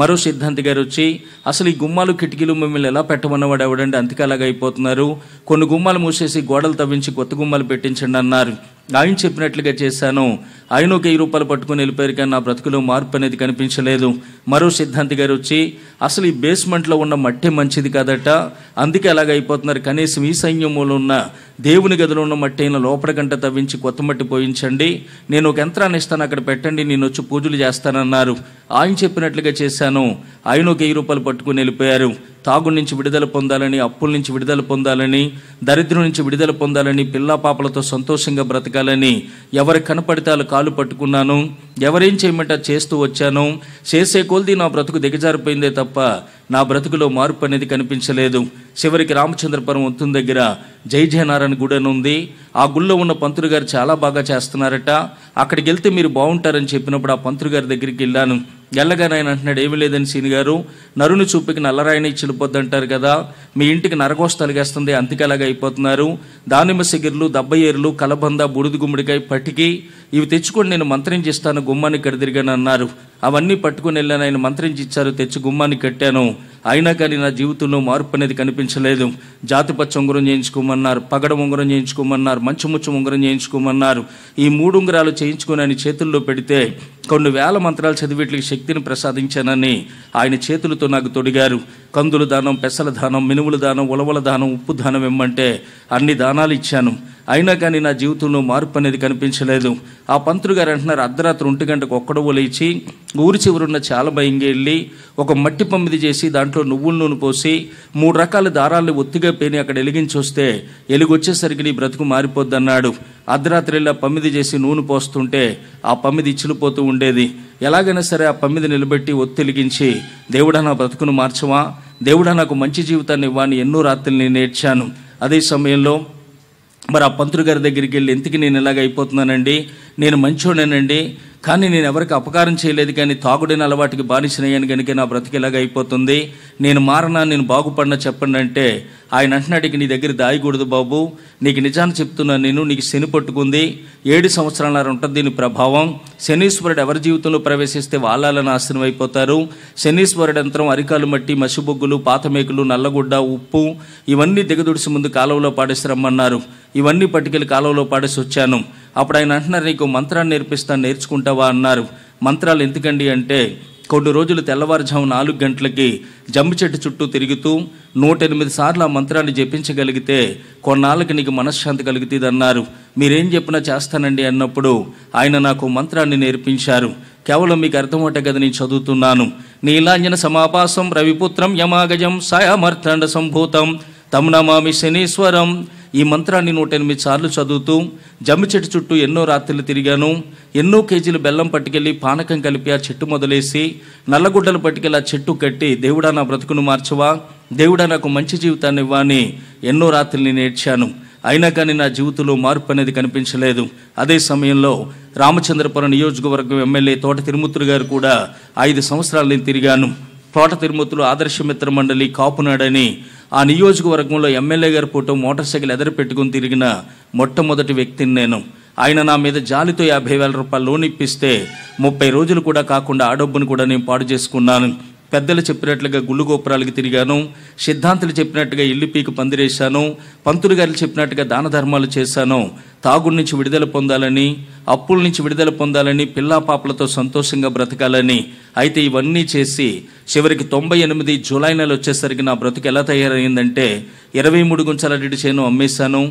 మరో సిద్ధాంతి గారు వచ్చి అసలు ఈ గుమ్మాలు కిటికీలు మిమ్మల్ని ఎలా పెట్టమన్నవాడు ఎవడండి అంతకలాగా అయిపోతున్నారు కొన్ని గుమ్మాలు మూసేసి గోడలు తవ్వించి కొత్త గుమ్మాలు పెట్టించండి అన్నారు ఆయన చెప్పినట్లుగా చేశాను ఆయన ఒక వెయ్యి రూపాయలు పట్టుకుని వెళ్ళిపోయారు కానీ నా బ్రతుకులో మార్పు అనేది కనిపించలేదు మరో సిద్ధాంతి గారు వచ్చి అసలు ఈ బేస్మెంట్లో ఉన్న మట్టి మంచిది కాదట అందుకే అలాగ అయిపోతున్నారు కనీసం ఈ సైన్యంలో ఉన్న దేవుని గదిలో ఉన్న మట్టి అయిన లోపల గంట తవ్వించి కొత్త మట్టి పోయించండి నేను ఒక యంత్రాన్ని ఇస్తాను అక్కడ పెట్టండి నేను వచ్చి పూజలు చేస్తానన్నారు ఆయన చెప్పినట్లుగా చేశాను ఆయన ఒక వెయ్యి రూపాయలు పట్టుకుని వెళ్ళిపోయారు తాగు నుంచి విడుదల పొందాలని అప్పుల నుంచి విడుదల పొందాలని దరిద్రం నుంచి విడుదల పొందాలని పిల్ల పాపలతో సంతోషంగా బ్రతకాలని ఎవరి కనపడితే కాలు పట్టుకున్నాను ఎవరేం చేయమంట చేస్తూ వచ్చాను చేసే కొలిది నా బ్రతుకు దిగజారిపోయిందే తప్ప నా బ్రతుకులో మార్పు అనేది కనిపించలేదు చివరికి రామచంద్రపురం వంతుని దగ్గర జై జయనారాయణ గుడి అని ఉంది ఆ గుళ్ళో ఉన్న పంతులు గారు చాలా బాగా చేస్తున్నారట అక్కడికి వెళ్తే మీరు బాగుంటారని చెప్పినప్పుడు ఆ పంతులు గారి దగ్గరికి వెళ్ళాను ఎల్లగారు ఆయన అంటున్నాడు ఏమీ లేదని సీని గారు నరుని చూపికి నల్లరాయిని చెడిపోద్ది అంటారు కదా మీ ఇంటికి నరకోస తలిగేస్తుంది అంతికలాగా అయిపోతున్నారు దానిమ్మ సిగిర్లు ఏర్లు కలబంద బుడిది గుమ్మడికాయ పట్టికి ఇవి తెచ్చుకొని నేను మంత్రించి ఇస్తాను గుమ్మాన్ని కడిదిరిగాను అన్నారు అవన్నీ పట్టుకుని వెళ్ళాను ఆయన మంత్రించి ఇచ్చారు తెచ్చి గుమ్మాన్ని కట్టాను అయినా కానీ నా జీవితంలో మార్పు అనేది కనిపించలేదు జాతిపచ్చ ఉంగరం చేయించుకోమన్నారు పగడ ఉంగరం చేయించుకోమన్నారు మంచి ముచ్చ ఉంగరం చేయించుకోమన్నారు ఈ మూడు ఉంగరాలు చేయించుకుని ఆయన చేతుల్లో పెడితే కొన్ని వేల మంత్రాలు చదివేట్లకి శక్తిని ప్రసాదించానని ఆయన చేతులతో నాకు తొడిగారు కందుల దానం పెసల దానం మినుముల దానం ఉలవల దానం ఉప్పు దానం ఇమ్మంటే అన్ని దానాలు ఇచ్చాను అయినా కానీ నా జీవితంలో మార్పు అనేది కనిపించలేదు ఆ పంతులు గారు అంటున్నారు అర్ధరాత్రి ఒంటి గంటకు ఒక్కడవో లేచి ఊరి చివరున్న చాలబై వెళ్ళి ఒక మట్టి పమ్మిది చేసి దాంట్లో నువ్వుల నూనె పోసి మూడు రకాల దారాలు ఒత్తిగా పేని అక్కడ వెలిగించి వస్తే నీ బ్రతుకు మారిపోద్దన్నాడు అర్ధరాత్రిలో పమ్మిది చేసి నూనె పోస్తుంటే ఆ పమ్మిది ఇచ్చిలిపోతూ ఉండేది ఎలాగైనా సరే ఆ పమ్మిది నిలబెట్టి ఒత్తిలిగించి దేవుడా నా బ్రతుకును మార్చవా దేవుడా నాకు మంచి జీవితాన్ని ఇవ్వని ఎన్నో రాత్రులు నేను నేర్చాను అదే సమయంలో మరి ఆ పంతులు గారి దగ్గరికి వెళ్ళి ఎందుకు నేను ఇలాగ అయిపోతున్నానండి నేను మంచోడేనండి కానీ నేను ఎవరికి అపకారం చేయలేదు కానీ తాగుడిన అలవాటుకి బానిసినయ్యాను కనుక నా బ్రతికేలాగా అయిపోతుంది నేను మారనా నేను బాగుపడినా చెప్పండి అంటే ఆయన అంటున్నాడు నీ దగ్గర దాయకూడదు బాబు నీకు నిజాన్ని చెప్తున్నాను నేను నీకు శని పట్టుకుంది ఏడు సంవత్సరాల ఉంటుంది దీని ప్రభావం శనీశ్వరుడు ఎవరి జీవితంలో ప్రవేశిస్తే వాళ్ళ నాశనం అయిపోతారు శనీశ్వరుడు యంత్రం అరికాలు మట్టి మసిబొగ్గులు పాతమేకులు నల్లగుడ్డ ఉప్పు ఇవన్నీ దిగదుడిసి ముందు కాలువలో పాడేసి రమ్మన్నారు ఇవన్నీ పట్టుకెళ్ళి కాలువలో పాడేసి వచ్చాను అప్పుడు ఆయన అంటున్నారు నీకు మంత్రాన్ని నేర్పిస్తాను నేర్చుకుంటావా అన్నారు మంత్రాలు ఎందుకండి అంటే కొన్ని రోజులు తెల్లవారుజాము నాలుగు గంటలకి జమ్మి చెట్టు చుట్టూ తిరుగుతూ నూట ఎనిమిది సార్లు ఆ మంత్రాన్ని జపించగలిగితే కొన్నాళ్ళకి నీకు మనశ్శాంతి కలుగుతుంది అన్నారు మీరేం చెప్పినా చేస్తానండి అన్నప్పుడు ఆయన నాకు మంత్రాన్ని నేర్పించారు కేవలం మీకు అర్థమవుట కదా నేను చదువుతున్నాను నీలాంజన సమాపాసం రవిపుత్రం యమాగజం సాయామర్థండ సంభూతం తమ్ నమామి శనీశ్వరం ఈ మంత్రాన్ని నూట ఎనిమిది సార్లు చదువుతూ జమ్మి చెట్టు చుట్టూ ఎన్నో రాత్రులు తిరిగాను ఎన్నో కేజీలు బెల్లం పట్టుకెళ్ళి పానకం కలిపి ఆ చెట్టు మొదలేసి నల్లగుడ్డలు పట్టుకెళ్ళి ఆ చెట్టు కట్టి దేవుడా నా బ్రతుకును మార్చవా దేవుడా నాకు మంచి జీవితాన్ని ఇవ్వని ఎన్నో రాత్రులు నేను ఏడ్చాను అయినా కానీ నా జీవితంలో మార్పు అనేది కనిపించలేదు అదే సమయంలో రామచంద్రపురం నియోజకవర్గం ఎమ్మెల్యే తోట తిరుమూర్తులు గారు కూడా ఐదు సంవత్సరాలు నేను తిరిగాను తోట తిరుమూర్తులు ఆదర్శమిత్ర మండలి కాపునాడని ఆ నియోజకవర్గంలో ఎమ్మెల్యే గారి ఫోటో మోటార్ సైకిల్ ఎదర పెట్టుకుని తిరిగిన మొట్టమొదటి వ్యక్తిని నేను ఆయన నా మీద జాలితో యాభై వేల రూపాయలు లోన్ ఇప్పిస్తే ముప్పై రోజులు కూడా కాకుండా ఆ డబ్బును కూడా నేను పాడు చేసుకున్నాను పెద్దలు చెప్పినట్లుగా గుళ్ళు గోపురాలకు తిరిగాను సిద్ధాంతులు చెప్పినట్టుగా ఇల్లు పీకి పందిరేశాను పంతులు గారు చెప్పినట్టుగా దాన ధర్మాలు చేశాను తాగుడి నుంచి విడుదల పొందాలని అప్పుల నుంచి విడుదల పొందాలని పిల్లా పాపలతో సంతోషంగా బ్రతకాలని అయితే ఇవన్నీ చేసి చివరికి తొంభై ఎనిమిది జూలై నెల వచ్చేసరికి నా బ్రతుకు ఎలా తయారైందంటే ఇరవై మూడు గుంచాల రెడ్డి చేను అమ్మేశాను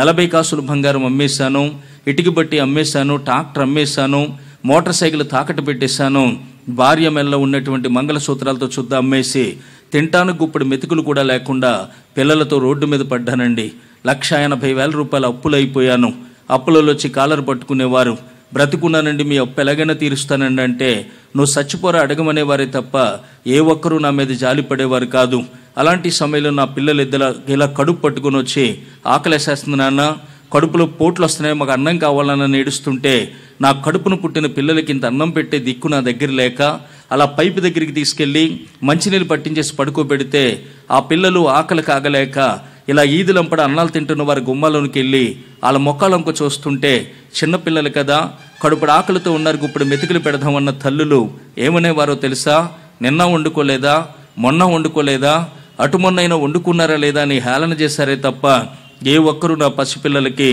నలభై కాసులు బంగారం అమ్మేశాను ఇటుకబట్టి బట్టి అమ్మేశాను ట్రాక్టర్ అమ్మేశాను మోటార్ సైకిల్ తాకట్టు పెట్టేశాను భార్య మెల్ల ఉన్నటువంటి మంగళసూత్రాలతో చుద్ద అమ్మేసి తింటానికి గుప్పుడు మెతుకులు కూడా లేకుండా పిల్లలతో రోడ్డు మీద పడ్డానండి లక్ష ఎనభై వేల రూపాయల అప్పులైపోయాను అప్పులలో వచ్చి కాలర్ పట్టుకునేవారు బ్రతుకున్నానండి మీ అప్పు ఎలాగైనా తీరుస్తానండి అంటే నువ్వు చచ్చిపోరా అడగమనేవారే తప్ప ఏ ఒక్కరూ నా మీద జాలి పడేవారు కాదు అలాంటి సమయంలో నా పిల్లలు ఇద్దరు ఇలా కడుపు పట్టుకుని వచ్చి ఆకలేసేస్తుంది నాన్న కడుపులో పోట్లు వస్తున్నాయి మాకు అన్నం కావాలని ఏడుస్తుంటే నా కడుపును పుట్టిన పిల్లలకి ఇంత అన్నం పెట్టే దిక్కు నా దగ్గర లేక అలా పైపు దగ్గరికి తీసుకెళ్ళి మంచినీళ్ళు పట్టించేసి పడుకోబెడితే ఆ పిల్లలు ఆకలి కాగలేక ఇలా ఈదులంపడ అన్నాలు తింటున్న వారి గుమ్మలోనికి వెళ్ళి వాళ్ళ మొక్కలంక చూస్తుంటే చిన్నపిల్లలు కదా కడుపుడు ఆకలితో ఉన్నారు ఇప్పుడు మెతుకులు పెడదామన్న తల్లులు ఏమనేవారో తెలుసా నిన్న వండుకోలేదా మొన్న వండుకోలేదా అటు మొన్నైనా వండుకున్నారా లేదా అని హేళన చేశారే తప్ప ఏ ఒక్కరు నా పసిపిల్లలకి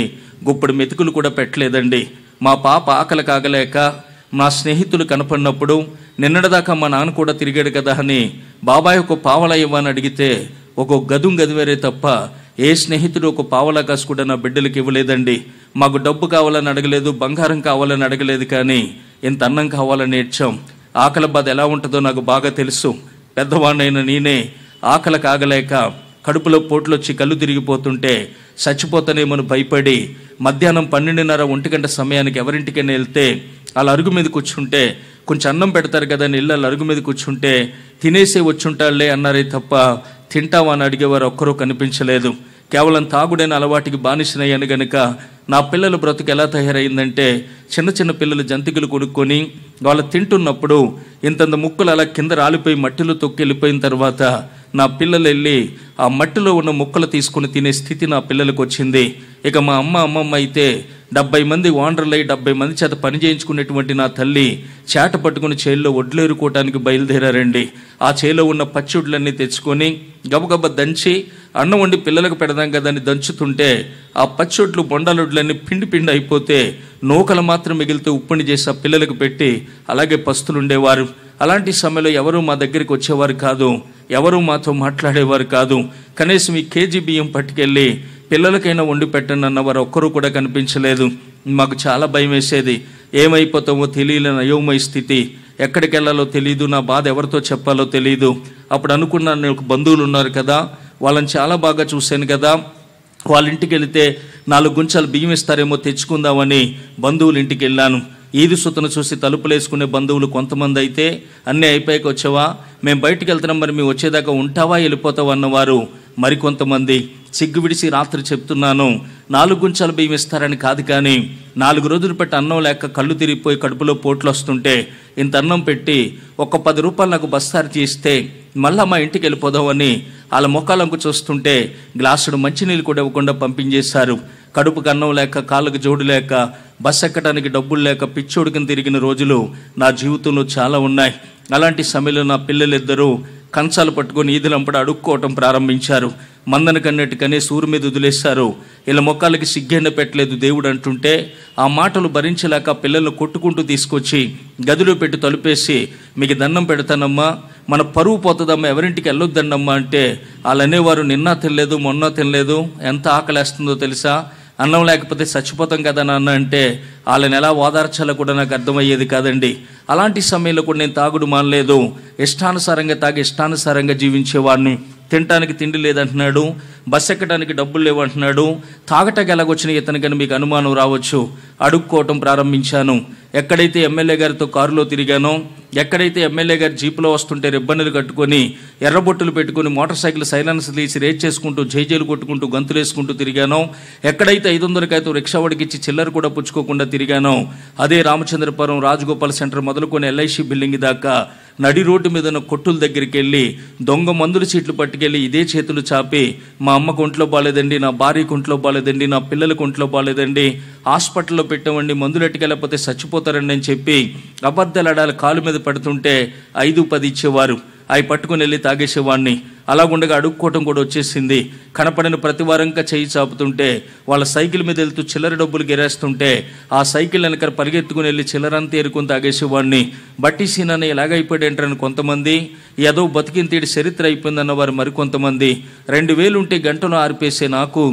గుప్పడి మెతుకులు కూడా పెట్టలేదండి మా పాప ఆకలి కాగలేక మా స్నేహితులు కనపడినప్పుడు నిన్నటిదాకా మా నాన్న కూడా తిరిగాడు కదా అని బాబాయ్ ఒక పావలా ఇవ్వని అడిగితే ఒక గదుం గదివేరే తప్ప ఏ స్నేహితుడు ఒక పావలా కాసు కూడా నా బిడ్డలకి ఇవ్వలేదండి మాకు డబ్బు కావాలని అడగలేదు బంగారం కావాలని అడగలేదు కానీ ఇంత అన్నం కావాలని నేర్చాం ఆకలి బాధ ఎలా ఉంటుందో నాకు బాగా తెలుసు పెద్దవాణ్ణైన నేనే ఆకలి కాగలేక కడుపులో పోట్లు వచ్చి కళ్ళు తిరిగిపోతుంటే చచ్చిపోతానేమో భయపడి మధ్యాహ్నం పన్నెండున్నర ఒంటి గంట సమయానికి ఎవరింటికైనా వెళ్తే వాళ్ళ అరుగు మీద కూర్చుంటే కొంచెం అన్నం పెడతారు కదా వాళ్ళ అరుగు మీద కూర్చుంటే తినేసే వచ్చుంటాళ్లే అన్నారే తప్ప తింటావా అని అడిగేవారు ఒక్కరూ కనిపించలేదు కేవలం తాగుడైన అలవాటికి బానిసనయ్యాను గనుక నా పిల్లల బ్రతుకు ఎలా తయారైందంటే చిన్న చిన్న పిల్లలు జంతికలు కొనుక్కొని వాళ్ళు తింటున్నప్పుడు ఇంతంత ముక్కులు అలా కింద రాలిపోయి మట్టిలో తొక్కి వెళ్ళిపోయిన తర్వాత నా పిల్లలు వెళ్ళి ఆ మట్టిలో ఉన్న ముక్కలు తీసుకుని తినే స్థితి నా పిల్లలకు వచ్చింది ఇక మా అమ్మ అమ్మమ్మ అయితే డెబ్బై మంది ఓనర్లు డెబ్బై మంది చేత పని చేయించుకునేటువంటి నా తల్లి చేట పట్టుకుని చేల్లో వడ్లేరుకోవటానికి బయలుదేరారండి ఆ చేలో ఉన్న పచ్చిడ్లన్నీ తెచ్చుకొని గబగబ దంచి అన్నం వండి పిల్లలకు పెడదాం కదా అని దంచుతుంటే ఆ పచ్చొడ్లు బొండలొడ్లన్నీ పిండి పిండి అయిపోతే నూకలు మాత్రం మిగిలితే ఉప్పుని చేసి ఆ పిల్లలకు పెట్టి అలాగే పస్తులుండేవారు అలాంటి సమయంలో ఎవరూ మా దగ్గరికి వచ్చేవారు కాదు ఎవరు మాతో మాట్లాడేవారు కాదు కనీసం ఈ కేజీ బియ్యం పట్టుకెళ్ళి పిల్లలకైనా వండి పెట్టండి వారు ఒక్కరూ కూడా కనిపించలేదు మాకు చాలా భయం వేసేది ఏమైపోతామో తెలియలేని అయోమయ స్థితి ఎక్కడికి వెళ్ళాలో తెలియదు నా బాధ ఎవరితో చెప్పాలో తెలియదు అప్పుడు అనుకున్నాను నేను బంధువులు ఉన్నారు కదా వాళ్ళని చాలా బాగా చూశాను కదా వాళ్ళ ఇంటికి వెళితే నాలుగు గుంచాలు బియ్యం ఇస్తారేమో తెచ్చుకుందామని బంధువులు ఇంటికి వెళ్ళాను ఈది సుతను చూసి తలుపులేసుకునే బంధువులు కొంతమంది అయితే అన్నీ అయిపోయాక వచ్చావా మేము బయటికి వెళ్తున్నాం మరి మేము వచ్చేదాకా ఉంటావా వెళ్ళిపోతావా అన్నవారు మరికొంతమంది సిగ్గు విడిచి రాత్రి చెప్తున్నాను నాలుగు గుంచాలు బియ్యం ఇస్తారని కాదు కానీ నాలుగు రోజులు పెట్టి అన్నం లేక కళ్ళు తిరిగిపోయి కడుపులో పోట్లు వస్తుంటే ఇంత అన్నం పెట్టి ఒక పది రూపాయలు నాకు బస్తారు తీస్తే మళ్ళా మా ఇంటికి వెళ్ళిపోదామని వాళ్ళ ముఖాలంకు చూస్తుంటే గ్లాసుడు మంచినీళ్ళు కూడా ఇవ్వకుండా పంపించేశారు కడుపు కన్నం లేక కాళ్ళకు జోడు లేక బస్ ఎక్కడానికి డబ్బులు లేక పిచ్చోడికని తిరిగిన రోజులు నా జీవితంలో చాలా ఉన్నాయి అలాంటి సమయంలో నా పిల్లలిద్దరూ కంచాలు పట్టుకొని ఈదులంపడ అడుక్కోవటం ప్రారంభించారు మందన కన్నట్టుకనే సూరు మీద వదిలేస్తారు ఇలా మొక్కలకి సిగ్గెండ పెట్టలేదు దేవుడు అంటుంటే ఆ మాటలు భరించలేక పిల్లలు కొట్టుకుంటూ తీసుకొచ్చి గదిలో పెట్టి తలుపేసి మీకు దండం పెడతానమ్మా మన పరువు పోతుందమ్మా ఎవరింటికి వెళ్ళొద్దండమ్మా అంటే వాళ్ళు అనేవారు నిన్న తినలేదు మొన్న తినలేదు ఎంత ఆకలేస్తుందో తెలుసా అన్నం లేకపోతే చచ్చిపోతాం కదా నాన్న అంటే వాళ్ళని ఎలా ఓదార్చాలో కూడా నాకు అర్థమయ్యేది కాదండి అలాంటి సమయంలో కూడా నేను తాగుడు మానలేదు ఇష్టానుసారంగా తాగి ఇష్టానుసారంగా జీవించేవాడిని తినటానికి తిండి లేదంటున్నాడు బస్ ఎక్కడానికి డబ్బులు లేవంటున్నాడు తాగటకి ఎలాగొచ్చిన ఇతనికని మీకు అనుమానం రావచ్చు అడుక్కోవటం ప్రారంభించాను ఎక్కడైతే ఎమ్మెల్యే గారితో కారులో తిరిగానో ఎక్కడైతే ఎమ్మెల్యే గారు జీపులో వస్తుంటే రిబ్బన్లు కట్టుకొని ఎర్రబొట్టులు పెట్టుకుని మోటార్ సైకిల్ సైలెన్స్ తీసి రేట్ చేసుకుంటూ జైజేలు కొట్టుకుంటూ గంతులు వేసుకుంటూ తిరిగానో ఎక్కడైతే ఐదు వందలకైతే రిక్షావాడికి ఇచ్చి చిల్లర కూడా పుచ్చుకోకుండా తిరిగానో అదే రామచంద్రపురం రాజగోపాల్ సెంటర్ మొదలుకొని ఎల్ఐసి బిల్డింగ్ దాకా నడి రోడ్డు మీద ఉన్న కొట్టుల దగ్గరికి వెళ్ళి దొంగ మందుల సీట్లు పట్టుకెళ్ళి ఇదే చేతులు చాపి మా మా అమ్మకు ఒంట్లో బాగాలేదండి నా భార్యకు ఒంట్లో బాగాలేదండి నా పిల్లలకు ఒంట్లో బాగాలేదండి హాస్పిటల్లో పెట్టమండి మందులు ఎట్టుకెళ్ళకపోతే చచ్చిపోతారండి అని చెప్పి అబద్ధాలు అడాలి కాలు మీద పడుతుంటే ఐదు పది ఇచ్చేవారు అవి పట్టుకుని వెళ్ళి తాగేసేవాడిని అలాగుండగా అడుక్కోవటం కూడా వచ్చేసింది కనపడిన ప్రతి వారంగా చేయి చాపుతుంటే వాళ్ళ సైకిల్ మీద వెళ్తూ చిల్లర డబ్బులు గెరేస్తుంటే ఆ సైకిల్ వెనక పరిగెత్తుకుని వెళ్ళి చిల్లరంతా ఏరుకొని తాగేసేవాడిని బట్టి సీనని ఎలాగైపోయాడంటారని కొంతమంది ఏదో బతికిన తీడి చరిత్ర అయిపోయిందన్న వారు మరికొంతమంది రెండు వేలుంటే గంటను ఆర్పేసే నాకు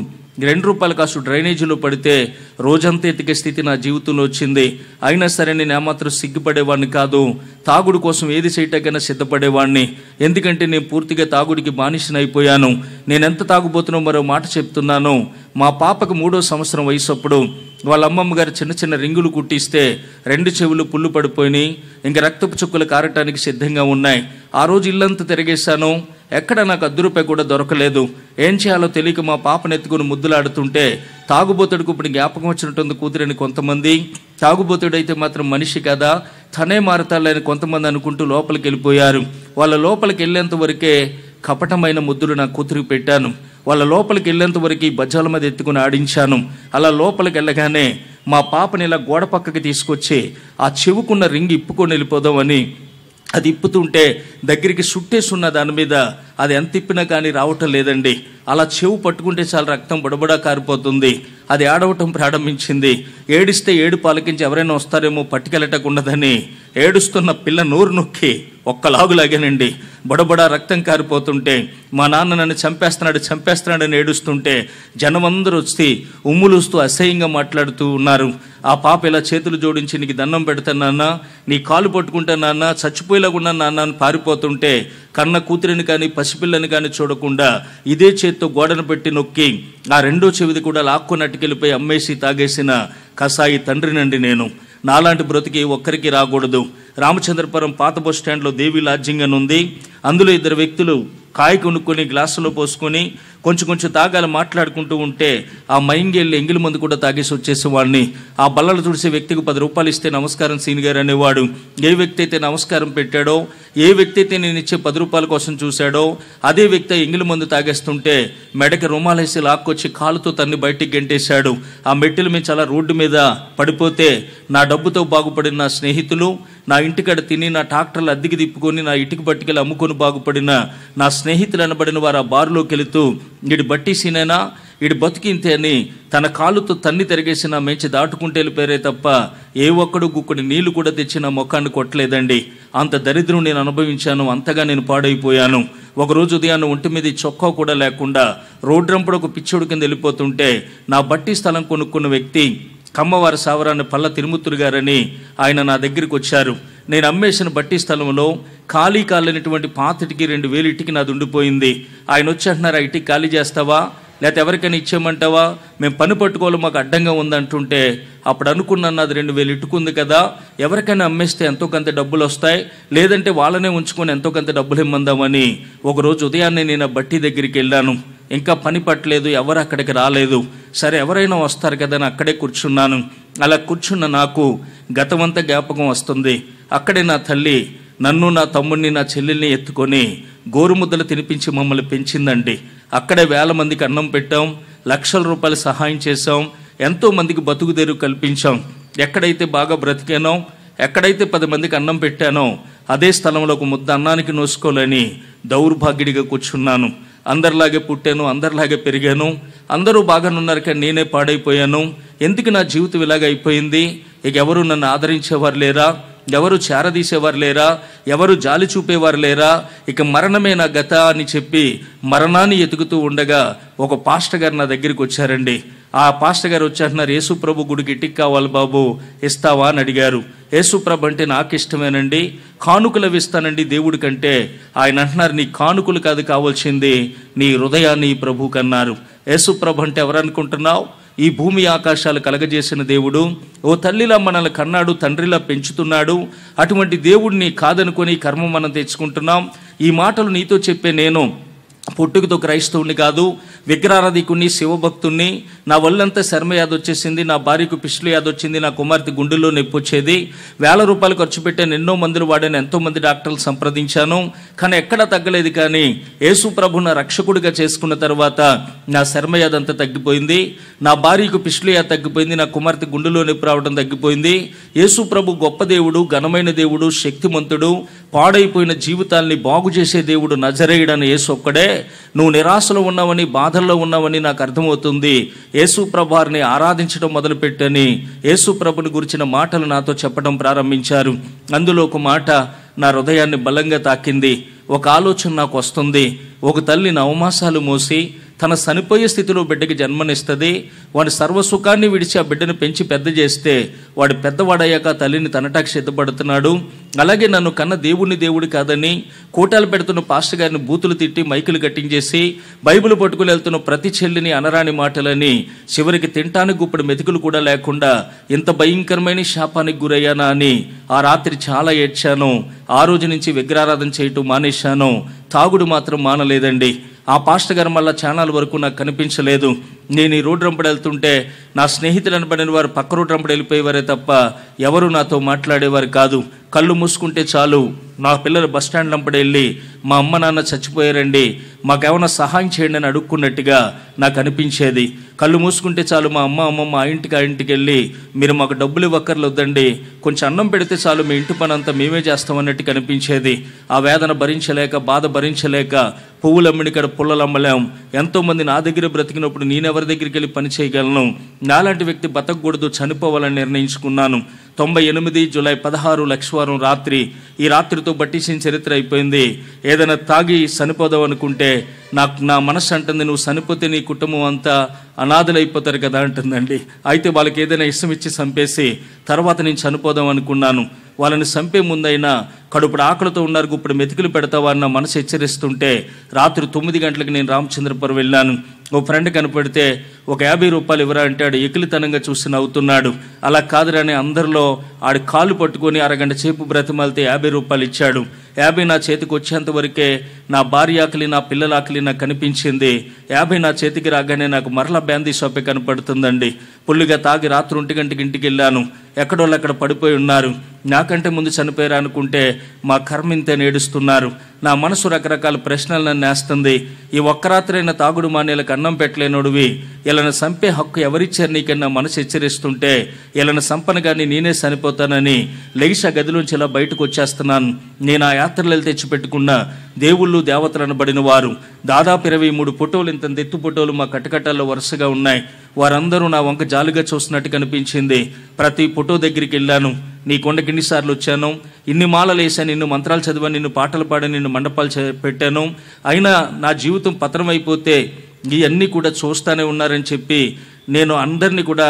రెండు రూపాయల కాసు డ్రైనేజీలో పడితే రోజంతా ఎతికే స్థితి నా జీవితంలో వచ్చింది అయినా సరే నేను ఏమాత్రం సిగ్గుపడేవాడిని కాదు తాగుడు కోసం ఏది చేయటాకైనా సిద్ధపడేవాడిని ఎందుకంటే నేను పూర్తిగా తాగుడికి నేను ఎంత తాగుబోతున్నా మరో మాట చెప్తున్నాను మా పాపకు మూడో సంవత్సరం వయసప్పుడు వాళ్ళ అమ్మమ్మ గారు చిన్న చిన్న రింగులు కుట్టిస్తే రెండు చెవులు పుల్లు పడిపోయినాయి ఇంకా రక్తపు చుక్కలు కారటానికి సిద్ధంగా ఉన్నాయి ఆ రోజు ఇల్లంతా తిరిగేశాను ఎక్కడ నాకు అద్దు రూపాయి కూడా దొరకలేదు ఏం చేయాలో తెలియక మా పాపను ఎత్తుకుని ముద్దులాడుతుంటే తాగుబోతుడికి ఇప్పుడు జ్ఞాపకం వచ్చినట్టుంది కూతురని కొంతమంది తాగుబోతుడైతే మాత్రం మనిషి కదా తనే మారతాలని కొంతమంది అనుకుంటూ లోపలికి వెళ్ళిపోయారు వాళ్ళ లోపలికి వెళ్ళేంత వరకే కపటమైన ముద్దులు నా కూతురికి పెట్టాను వాళ్ళ లోపలికి వెళ్ళేంత వరకు ఈ బజ్జాల మీద ఎత్తుకుని ఆడించాను అలా లోపలికి వెళ్ళగానే మా పాపని ఇలా గోడ పక్కకి తీసుకొచ్చి ఆ చెవుకున్న రింగ్ ఇప్పుకొని వెళ్ళిపోదామని అది ఇప్పుతుంటే దగ్గరికి చుట్టేసున్న దాని మీద అది ఎంత తిప్పినా కానీ రావటం లేదండి అలా చెవు పట్టుకుంటే చాలా రక్తం బుడబడ కారిపోతుంది అది ఏడవటం ప్రారంభించింది ఏడిస్తే ఏడు పాలకించి ఎవరైనా వస్తారేమో పట్టుకెళ్ళటకుండదని ఏడుస్తున్న పిల్ల నోరు నొక్కి ఒక్కలాగులాగానండి బుడబడ రక్తం కారిపోతుంటే మా నాన్న నన్ను చంపేస్తున్నాడు చంపేస్తున్నాడని ఏడుస్తుంటే జనమందరూ వచ్చి ఉమ్ములుస్తూ అసహ్యంగా మాట్లాడుతూ ఉన్నారు ఆ పాప ఇలా చేతులు జోడించి నీకు దండం నాన్న నీ కాలు పట్టుకుంటాను నాన్న చచ్చిపోయేలాగున్నా నాన్న పారిపోతుంటే కన్న కూతురిని కానీ పసి పసిపిల్లని కానీ చూడకుండా ఇదే చేత్తో గోడను పెట్టి నొక్కి ఆ రెండో చెవిది కూడా లాక్కున్నట్టుకెళ్ళిపోయి అమ్మేసి తాగేసిన కసాయి తండ్రినండి నేను నాలాంటి బ్రతికి ఒక్కరికి రాకూడదు రామచంద్రపురం పాత బస్ స్టాండ్లో దేవి లాడ్జింగ్ అని ఉంది అందులో ఇద్దరు వ్యక్తులు కాయ కొనుక్కొని గ్లాసులో పోసుకొని కొంచెం కొంచెం తాగాలి మాట్లాడుకుంటూ ఉంటే ఆ మైంగేళ్ళు ఎంగిలి మందు కూడా తాగేసి వచ్చేసే వాడిని ఆ బల్లలు చూసే వ్యక్తికి పది రూపాయలు ఇస్తే నమస్కారం సీని గారు అనేవాడు ఏ వ్యక్తి అయితే నమస్కారం పెట్టాడో ఏ వ్యక్తి అయితే నేను ఇచ్చే పది రూపాయల కోసం చూశాడో అదే వ్యక్తి ఎంగిలి మందు తాగేస్తుంటే మెడకి రుమాలేసి లాక్కొచ్చి కాలుతో తన్ని బయటికి గెంటేశాడు ఆ మెట్టిల మీద చాలా రోడ్డు మీద పడిపోతే నా డబ్బుతో బాగుపడిన నా స్నేహితులు నా ఇంటికాడ తిని నా ట్రాక్టర్లు అద్దెకి తిప్పుకొని నా ఇటుకు పట్టుకెళ్ళి అమ్ముకొని బాగుపడిన నా స్నేహితులు అనబడిన వారు ఆ బారులోకి వెళుతూ వీడు బట్టిసినైనా వీడు బతికింతే అని తన కాలుతో తన్ని తిరిగేసిన మంచి దాటుకుంటే వెళ్ళిపోయారే తప్ప ఏ ఒక్కడు గుక్కడి నీళ్లు కూడా తెచ్చిన మొక్కాన్ని కొట్టలేదండి అంత దరిద్రం నేను అనుభవించాను అంతగా నేను పాడైపోయాను ఒకరోజు ఉదయాన్నే ఒంటి మీద చొక్కా కూడా లేకుండా రోడ్రంపుడు ఒక పిచ్చోడు కింద వెళ్ళిపోతుంటే నా బట్టి స్థలం కొనుక్కున్న వ్యక్తి కమ్మవారి సావరాన్ని పల్ల తిరుమూర్తులు గారని ఆయన నా దగ్గరికి వచ్చారు నేను అమ్మేసిన బట్టి స్థలంలో ఖాళీ కాలేనటువంటి పాతిటికి రెండు వేలు ఇటుకి నాది ఉండిపోయింది ఆయన వచ్చి అంటున్నారు ఆ ఇటుకి ఖాళీ చేస్తావా లేకపోతే ఎవరికైనా ఇచ్చేయమంటావా మేము పని పట్టుకోవాలి మాకు అడ్డంగా ఉందంటుంటే అప్పుడు అనుకున్నాను అది రెండు వేలు ఇటుకుంది కదా ఎవరికైనా అమ్మేస్తే ఎంతో కొంత డబ్బులు వస్తాయి లేదంటే వాళ్ళనే ఉంచుకొని ఎంతో కొంత డబ్బులు ఇమ్మందామని ఒకరోజు ఉదయాన్నే నేను ఆ బట్టి దగ్గరికి వెళ్ళాను ఇంకా పని పట్టలేదు ఎవరు అక్కడికి రాలేదు సరే ఎవరైనా వస్తారు కదా అని అక్కడే కూర్చున్నాను అలా కూర్చున్న నాకు గతమంత జ్ఞాపకం వస్తుంది అక్కడే నా తల్లి నన్ను నా తమ్ముడిని నా చెల్లెల్ని ఎత్తుకొని గోరుముద్దలు తినిపించి మమ్మల్ని పెంచిందండి అక్కడే వేల మందికి అన్నం పెట్టాం లక్షల రూపాయలు సహాయం చేశాం ఎంతో మందికి బతుకుదేరు కల్పించాం ఎక్కడైతే బాగా బ్రతికానో ఎక్కడైతే పది మందికి అన్నం పెట్టానో అదే స్థలంలో ఒక ముద్ద అన్నానికి నోసుకోలేని దౌర్భాగ్యుడిగా కూర్చున్నాను అందరిలాగే పుట్టాను అందరిలాగే పెరిగాను అందరూ బాగానున్నారు కానీ నేనే పాడైపోయాను ఎందుకు నా జీవితం ఇలాగ అయిపోయింది ఇక ఎవరు నన్ను ఆదరించేవారు లేరా ఎవరు చేరదీసేవారు లేరా ఎవరు జాలి చూపేవారు లేరా ఇక మరణమే నా గత అని చెప్పి మరణాన్ని ఎతుకుతూ ఉండగా ఒక పాస్టర్ గారు నా దగ్గరికి వచ్చారండి ఆ పాస్టర్ గారు వచ్చి అంటున్నారు ప్రభు గుడికి టిక్ కావాలి బాబు ఇస్తావా అని అడిగారు ప్రభు అంటే నాకు ఇష్టమేనండి కానుకలు ఇస్తానండి దేవుడి కంటే ఆయన అంటున్నారు నీ కానుకలు కాదు కావాల్సింది నీ హృదయాన్ని కన్నారు యేసు ప్రభు అంటే ఎవరనుకుంటున్నావు ఈ భూమి ఆకాశాలు కలగజేసిన దేవుడు ఓ తల్లిలా మనల్ని కన్నాడు తండ్రిలా పెంచుతున్నాడు అటువంటి దేవుడిని కాదనుకొని కర్మం మనం తెచ్చుకుంటున్నాం ఈ మాటలు నీతో చెప్పే నేను పుట్టుకతో క్రైస్తవుని కాదు విగ్రహారాధికుణ్ణి శివభక్తుణ్ణి నా వల్లంతా శర్మ యాద్ వచ్చేసింది నా భార్యకు పిష్లు యాద్ వచ్చింది నా కుమార్తె గుండెల్లో నొప్పి వచ్చేది వేల రూపాయలు ఖర్చు పెట్టాను ఎన్నో మందులు వాడాను ఎంతోమంది డాక్టర్లు సంప్రదించాను కానీ ఎక్కడా తగ్గలేదు కానీ యేసు ప్రభు నా రక్షకుడిగా చేసుకున్న తర్వాత నా శర్మ యాదంతా అంతా తగ్గిపోయింది నా భార్యకు పిష్లు యాద్ తగ్గిపోయింది నా కుమార్తె గుండెలో నొప్పి రావడం తగ్గిపోయింది యేసు ప్రభు గొప్ప దేవుడు ఘనమైన దేవుడు శక్తిమంతుడు పాడైపోయిన జీవితాల్ని బాగు చేసే దేవుడు నజరేయుడని యేసు ఒక్కడే నువ్వు నిరాశలో ఉన్నావని బాధల్లో ఉన్నావని నాకు అర్థమవుతుంది యేసు ప్రభారిని ఆరాధించడం మొదలుపెట్టని యేసు ప్రభుని గురించిన మాటలు నాతో చెప్పడం ప్రారంభించారు అందులో ఒక మాట నా హృదయాన్ని బలంగా తాకింది ఒక ఆలోచన నాకు వస్తుంది ఒక తల్లిని అవమాసాలు మోసి తన చనిపోయే స్థితిలో బిడ్డకి జన్మనిస్తుంది వాడి సర్వసుఖాన్ని విడిచి ఆ బిడ్డను పెంచి పెద్ద చేస్తే వాడు పెద్దవాడయ్యాక తల్లిని తనటాకి సిద్ధపడుతున్నాడు అలాగే నన్ను కన్న దేవుణ్ణి దేవుడు కాదని కూటాలు పెడుతున్న పాస్టర్ గారిని బూతులు తిట్టి మైకులు కట్టించేసి బైబిల్ పట్టుకుని వెళ్తున్న ప్రతి చెల్లిని అనరాని మాటలని చివరికి తింటానికి ఇప్పుడు మెతుకులు కూడా లేకుండా ఇంత భయంకరమైన శాపానికి గురయ్యానా అని ఆ రాత్రి చాలా ఏడ్చాను ఆ రోజు నుంచి విగ్రహారాధన చేయటం మానేశాను తాగుడు మాత్రం మానలేదండి ఆ పాస్టర్ గారు మళ్ళీ ఛానల్ వరకు నాకు కనిపించలేదు నేను ఈ రోడ్డు రంపడి వెళ్తుంటే నా స్నేహితులు అనబడిన వారు పక్క రోడ్డు రంపడి వెళ్ళిపోయేవారే తప్ప ఎవరు నాతో మాట్లాడేవారు కాదు కళ్ళు మూసుకుంటే చాలు నా పిల్లలు బస్ స్టాండ్ రంపడి వెళ్ళి మా అమ్మ నాన్న చచ్చిపోయారండి మాకేమైనా సహాయం చేయండి అని అడుక్కున్నట్టుగా నాకు అనిపించేది కళ్ళు మూసుకుంటే చాలు మా అమ్మ అమ్మమ్మ ఆ ఇంటికి ఆ ఇంటికి వెళ్ళి మీరు మాకు డబ్బులు వద్దండి కొంచెం అన్నం పెడితే చాలు మీ ఇంటి పని అంతా మేమే చేస్తామన్నట్టు కనిపించేది ఆ వేదన భరించలేక బాధ భరించలేక పువ్వులు అమ్మిడికాడ పుల్లలు అమ్మలేం ఎంతోమంది నా దగ్గర బ్రతికినప్పుడు నేనెవరి దగ్గరికి వెళ్ళి పని చేయగలను నాలాంటి వ్యక్తి బతకూడదు చనిపోవాలని నిర్ణయించుకున్నాను తొంభై ఎనిమిది జూలై పదహారు లక్షవారం రాత్రి ఈ రాత్రితో బట్టిసిన చరిత్ర అయిపోయింది ఏదైనా తాగి చనిపోదాం అనుకుంటే నాకు నా మనసు అంటుంది నువ్వు చనిపోతే నీ కుటుంబం అంతా అనాథలైపోతారు కదా అంటుందండి అయితే వాళ్ళకి ఏదైనా ఇష్టం ఇచ్చి చంపేసి తర్వాత నేను చనిపోదాం అనుకున్నాను వాళ్ళని చంపే ముందైనా కడుపుడు ఆకలితో ఉన్నారు ఇప్పుడు మెతుకులు పెడతావా అన్న మనసు హెచ్చరిస్తుంటే రాత్రి తొమ్మిది గంటలకు నేను రామచంద్రపురం వెళ్ళాను ఓ ఫ్రెండ్ కనపడితే ఒక యాభై రూపాయలు ఇవ్వరా అంటాడు ఎకిలితనంగా చూసి నవ్వుతున్నాడు అలా కాదురని అందరిలో ఆడి కాలు పట్టుకొని అరగంట చేపు బ్రతిమాలితే యాభై రూపాయలు ఇచ్చాడు యాభై నా చేతికి వచ్చేంత వరకే నా భార్య ఆకలి నా పిల్లల ఆకలి నాకు కనిపించింది యాభై నా చేతికి రాగానే నాకు మరల బ్యాందీ షాపే కనపడుతుందండి పుల్లిగా తాగి రాత్రి ఒంటి గంటకి ఇంటికి వెళ్ళాను ఎక్కడోళ్ళు అక్కడ పడిపోయి ఉన్నారు నాకంటే ముందు చనిపోయారు అనుకుంటే మా కర్మింతే నేడుస్తున్నారు నా మనసు రకరకాల నన్ను నేస్తుంది ఈ ఒక్కరాత్రైన తాగుడు మానేలకు అన్నం పెట్టలేనుడివి ఇలా చంపే హక్కు ఎవరిచ్చారు నీకన్నా మనసు హెచ్చరిస్తుంటే ఇలా సంపన కానీ నేనే చనిపోతానని లెగిస గదిలోంచి ఇలా బయటకు వచ్చేస్తున్నాను నేను ఆ యాత్రలు తెచ్చిపెట్టుకున్న దేవుళ్ళు దేవతలు అనబడిన వారు దాదాపు ఇరవై మూడు ఫోటోలు ఇంత ఎత్తు ఫోటోలు మా కటకటాల్లో వరుసగా ఉన్నాయి వారందరూ నా వంక జాలుగా చూస్తున్నట్టు కనిపించింది ప్రతి ఫోటో దగ్గరికి వెళ్ళాను నీ కొండకి ఎన్నిసార్లు వచ్చాను ఇన్ని మాలలు వేసాను నిన్ను మంత్రాలు చదివాను నిన్ను పాటలు పాడాను నిన్ను మండపాలు పెట్టాను అయినా నా జీవితం పతనం అయిపోతే ఇవన్నీ కూడా చూస్తూనే ఉన్నారని చెప్పి నేను అందరినీ కూడా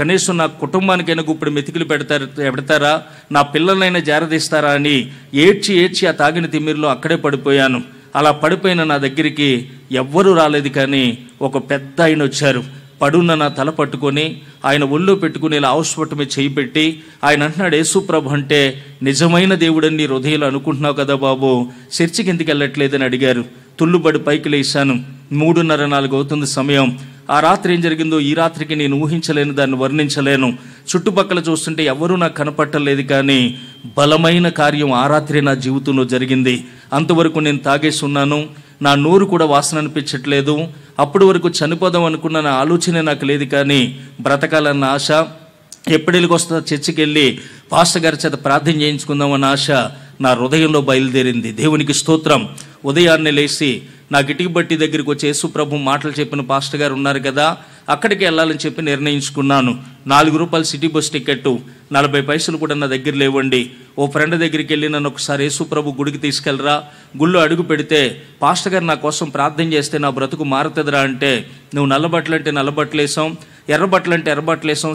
కనీసం నా కుటుంబానికైనా ఇప్పుడు మెతికిలు పెడతారు పెడతారా నా పిల్లలైనా జారదీస్తారా అని ఏడ్చి ఏడ్చి ఆ తాగిన తిమ్మిరిలో అక్కడే పడిపోయాను అలా పడిపోయిన నా దగ్గరికి ఎవ్వరూ రాలేదు కానీ ఒక పెద్ద ఆయన వచ్చారు పడున్న నా తల పట్టుకొని ఆయన ఒళ్ళో పెట్టుకుని ఇలా అవసపట్టు చేయి పెట్టి ఆయన అంటున్నాడు యేసుప్రభు అంటే నిజమైన దేవుడని నీ హృదయాలు అనుకుంటున్నావు కదా బాబు చర్చికి ఎందుకు వెళ్ళట్లేదని అడిగారు తుళ్ళుబడి పైకి లేశాను మూడున్నర నాలుగు అవుతుంది సమయం ఆ రాత్రి ఏం జరిగిందో ఈ రాత్రికి నేను ఊహించలేను దాన్ని వర్ణించలేను చుట్టుపక్కల చూస్తుంటే ఎవరూ నాకు కనపట్టలేదు కానీ బలమైన కార్యం ఆ రాత్రి నా జీవితంలో జరిగింది అంతవరకు నేను తాగేసి ఉన్నాను నా నోరు కూడా వాసన అనిపించట్లేదు అప్పటి వరకు చనిపోదాం అనుకున్న నా ఆలోచనే నాకు లేదు కానీ బ్రతకాలన్న ఆశ ఎప్పటికి వస్తా చర్చికెళ్ళి పాస్ట గారి చేత ప్రార్థన చేయించుకుందామన్న ఆశ నా హృదయంలో బయలుదేరింది దేవునికి స్తోత్రం ఉదయాన్నే లేచి నా ఇటుక బట్టి దగ్గరికి వచ్చి యేసుప్రభు మాటలు చెప్పిన పాస్టర్ గారు ఉన్నారు కదా అక్కడికి వెళ్ళాలని చెప్పి నిర్ణయించుకున్నాను నాలుగు రూపాయలు సిటీ బస్ టికెట్టు నలభై పైసలు కూడా నా దగ్గర లేవండి ఓ ఫ్రెండ్ దగ్గరికి వెళ్ళి నన్ను ఒకసారి యేసుప్రభు గుడికి తీసుకెళ్ళరా గుళ్ళు అడుగు పెడితే పాస్టర్ గారు నా కోసం ప్రార్థన చేస్తే నా బ్రతుకు మారుతుందిరా అంటే నువ్వు నల్లబట్టలు అంటే నల్లబట్టలేసాం ఎర్రబట్టలు అంటే ఎర్రబట్టలేసాం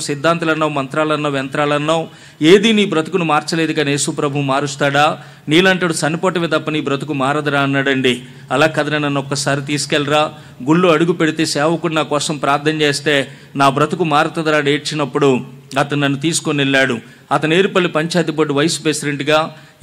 అన్నావు మంత్రాలన్నావు యంత్రాలన్నావు ఏది నీ బ్రతుకును మార్చలేదు కానీ యేసుప్రభు మారుస్తాడా నీలంటాడు చనిపోవటమే తప్ప నీ బ్రతుకు మారదురా అన్నాడండి అలా కదరా నన్ను ఒక్కసారి తీసుకెళ్ళరా గుళ్ళు అడుగు పెడితే సేవకుడు నా కోసం ప్రార్థన చేస్తే నా బ్రతుకు మారుతుందరా ఏడ్చినప్పుడు అతను నన్ను తీసుకొని వెళ్ళాడు అతను ఏరుపల్లి పంచాయతీ బోర్డు వైస్ ప్రెసిడెంట్గా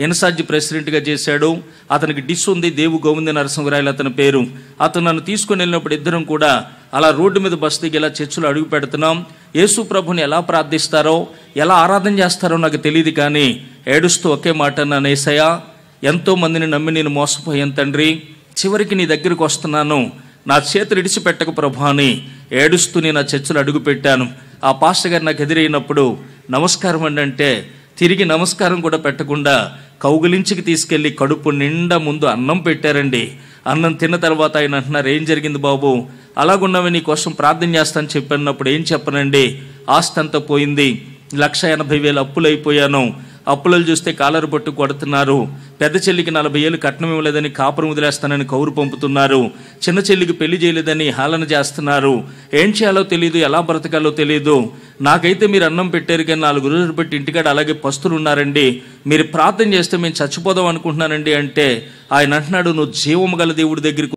ఎన్సార్జి ప్రెసిడెంట్గా చేశాడు అతనికి డిస్ ఉంది దేవు గోవింద నరసింహరాయలు అతని పేరు అతను నన్ను తీసుకొని వెళ్ళినప్పుడు ఇద్దరం కూడా అలా రోడ్డు మీద బస్ దిగి ఇలా చర్చలు అడుగు పెడుతున్నాం యేసు ప్రభుని ఎలా ప్రార్థిస్తారో ఎలా ఆరాధన చేస్తారో నాకు తెలియదు కానీ ఏడుస్తూ ఒకే మాట నేసయ్య మందిని నమ్మి నేను మోసపోయాను తండ్రి చివరికి నీ దగ్గరికి వస్తున్నాను నా చేతులు ఇడిచిపెట్టకు ప్రభాని అని ఏడుస్తూ నేను ఆ చర్చలు అడుగుపెట్టాను ఆ పాస్టర్ గారు నాకు ఎదురైనప్పుడు నమస్కారం అండి అంటే తిరిగి నమస్కారం కూడా పెట్టకుండా కౌగులించికి తీసుకెళ్ళి కడుపు నిండా ముందు అన్నం పెట్టారండి అన్నం తిన్న తర్వాత ఆయన అంటున్నారు ఏం జరిగింది బాబు అలాగున్నవి నీ కోసం ప్రార్థన చేస్తాను చెప్పినప్పుడు ఏం చెప్పనండి ఆస్తి అంతా పోయింది లక్ష ఎనభై వేలు అప్పులు అయిపోయాను అప్పులలు చూస్తే కాలరు పట్టు కొడుతున్నారు పెద్ద చెల్లికి నలభై ఏళ్ళు కట్నం ఇవ్వలేదని కాపురం వదిలేస్తానని కౌరు పంపుతున్నారు చిన్న చెల్లికి పెళ్లి చేయలేదని హాలన చేస్తున్నారు ఏం చేయాలో తెలియదు ఎలా బ్రతకాలో తెలియదు నాకైతే మీరు అన్నం పెట్టారు కానీ నాలుగు రోజులు పెట్టి ఇంటికాడ అలాగే పస్తులు ఉన్నారండి మీరు ప్రార్థన చేస్తే మేము చచ్చిపోదాం అనుకుంటున్నానండి అంటే ఆయన అంటున్నాడు నువ్వు జీవము గల దేవుడి దగ్గరికి